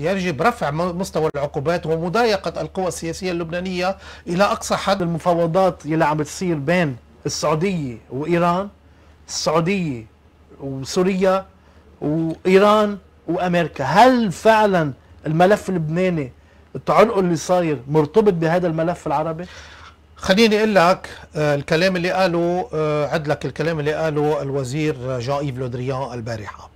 يجب رفع مستوى العقوبات ومضايقة القوى السياسية اللبنانية إلى أقصى حد المفاوضات اللي عم تصير بين السعودية وإيران السعودية وسوريا وإيران وأمريكا هل فعلا الملف اللبناني التعلق اللي صاير مرتبط بهذا الملف العربي؟ خليني اقول لك آه، الكلام اللي قاله آه، عد لك الكلام اللي قاله الوزير جان ايف لودريان البارحه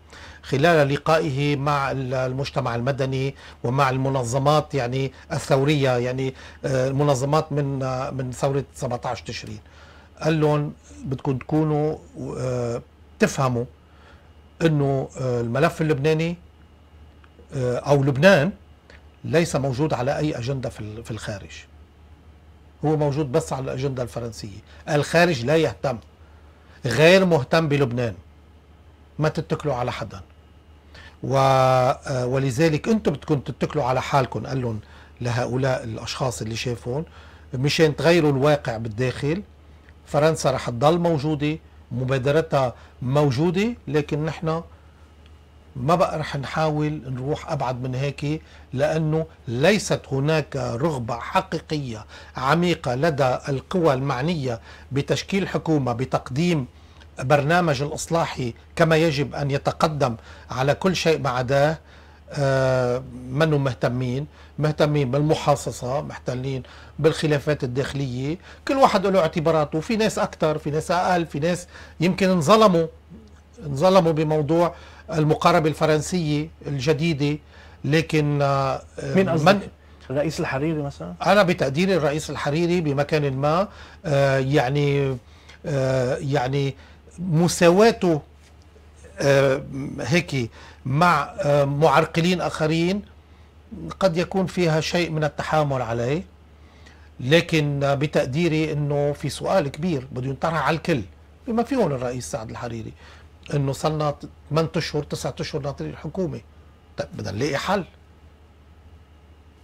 خلال لقائه مع المجتمع المدني ومع المنظمات يعني الثورية يعني آه، المنظمات من آه، من ثورة 17 تشرين قال لهم بدكم تكونوا آه، تفهموا انه الملف اللبناني او لبنان ليس موجود على اي اجنده في الخارج هو موجود بس على الاجنده الفرنسيه الخارج لا يهتم غير مهتم بلبنان ما تتكلوا على حدا و آه، ولذلك انتم بدكم تتكلوا على حالكم قال لهم لهؤلاء الاشخاص اللي شافون مشان تغيروا الواقع بالداخل فرنسا رح تضل موجوده مبادرتها موجوده لكن نحن ما بقى رح نحاول نروح ابعد من هيك لانه ليست هناك رغبه حقيقيه عميقه لدى القوى المعنيه بتشكيل حكومه بتقديم برنامج الإصلاحي كما يجب أن يتقدم على كل شيء بعده آه، منهم مهتمين مهتمين بالمحاصصة محتلين بالخلافات الداخلية كل واحد له اعتباراته في ناس أكثر في ناس أقل في ناس يمكن انظلموا انظلموا بموضوع المقاربة الفرنسية الجديدة لكن آه، من, من الرئيس الحريري مثلا أنا بتقديري الرئيس الحريري بمكان ما آه، يعني يعني مساواته آه، هيك مع آه، معرقلين آخرين قد يكون فيها شيء من التحامل عليه لكن بتقديري انه في سؤال كبير بده ينطرح على الكل بما فيهم الرئيس سعد الحريري انه صرنا 8 اشهر 9 اشهر ناطرين الحكومه طيب بدنا نلاقي حل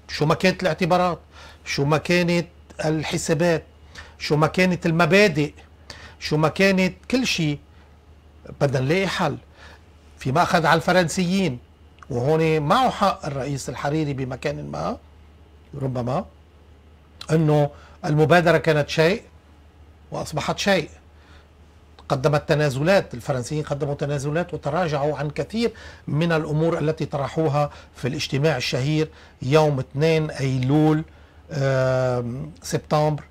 شو ما كانت الاعتبارات شو ما كانت الحسابات شو ما كانت المبادئ شو ما كانت كل شيء بدنا نلاقي حل في ماخذ على الفرنسيين وهون معه حق الرئيس الحريري بمكان ما ربما أنه المبادرة كانت شيء وأصبحت شيء قدمت تنازلات الفرنسيين قدموا تنازلات وتراجعوا عن كثير من الأمور التي طرحوها في الاجتماع الشهير يوم 2 أيلول سبتمبر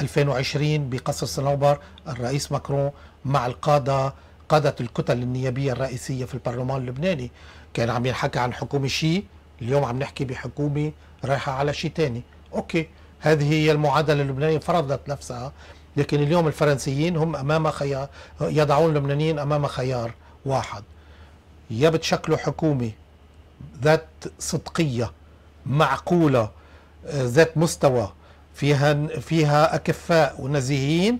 2020 بقصر صنوبر الرئيس ماكرون مع القادة قادة الكتل النيابية الرئيسية في البرلمان اللبناني كان عم ينحكى عن حكومة شيء اليوم عم نحكي بحكومة رايحة على شيء تاني أوكي هذه هي المعادلة اللبنانية فرضت نفسها لكن اليوم الفرنسيين هم أمام خيار يضعون اللبنانيين أمام خيار واحد يا بتشكلوا حكومة ذات صدقية معقولة ذات مستوى فيها فيها اكفاء ونزيهين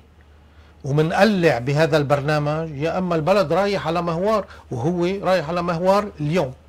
ومنقلع بهذا البرنامج يا اما البلد رايح على مهوار وهو رايح على مهوار اليوم